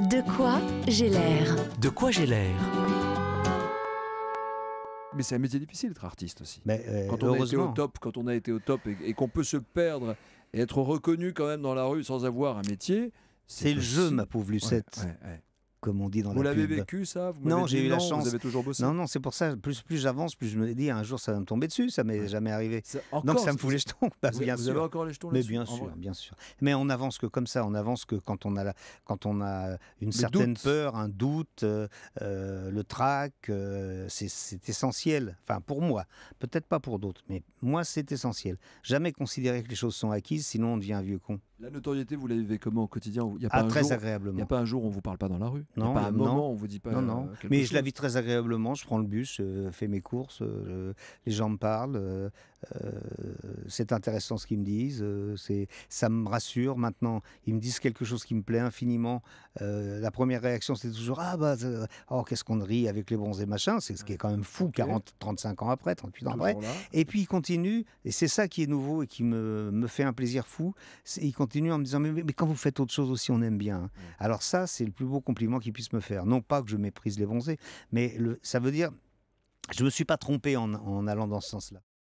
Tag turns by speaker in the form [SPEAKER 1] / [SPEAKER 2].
[SPEAKER 1] de quoi j'ai l'air
[SPEAKER 2] De quoi j'ai l'air mais c'est un métier difficile d'être artiste aussi. Mais euh, quand on a été au top, quand on a été au top et, qu'on peut se perdre et être reconnu quand même dans la rue sans avoir un métier. C'est le jeu, ma pauvre Lucette
[SPEAKER 1] comme on dit dans vous la pub. Vous l'avez vécu ça Non, j'ai eu la chance. Vous avez toujours Non, non, c'est pour ça. Plus, plus j'avance, plus je me dis un jour ça va me tomber dessus. Ça m'est jamais arrivé. Donc ça me fout les jetons. vous bien sûr. encore les jetons. Mais bien sûr, bien sûr. Mais on avance que comme ça. On avance que quand on a quand on a une certaine peur, un doute, euh, euh, le trac. Euh, c'est essentiel. Enfin, pour moi, peut-être pas pour d'autres, mais moi c'est essentiel. Jamais considérer que les choses sont acquises, sinon on devient un vieux con.
[SPEAKER 2] La notoriété, vous l'avez vivez comment au quotidien Il a ah, pas ah, très agréablement. Il n'y a pas un jour où on ne vous parle pas dans la rue. Non, il n'y a pas un moment où on vous dit pas. Non, euh, non. Mais je la vis très agréablement.
[SPEAKER 1] Je prends le bus, je euh, fais mes courses, euh, les gens me parlent. c'est intéressant ce qu'ils me disent. c'est, ça me rassure. Maintenant, ils me disent quelque chose qui me plaît infiniment. la première réaction, c'est toujours Ah, bah, oh, qu'est-ce qu'on rit avec les et machin. C'est ce qui est quand même fou, 40, 35 ans après, 38 ans après. Et puis, ils continuent. Et c'est ça qui est nouveau et qui me, me fait un plaisir fou en me disant mais, mais, quand vous faites autre chose aussi, on aime bien. Alors ça, c'est le plus beau compliment qu'ils puissent me faire. Non pas que je méprise les bronzés, mais ça veut
[SPEAKER 2] dire je me suis pas trompé en allant dans ce sens-là.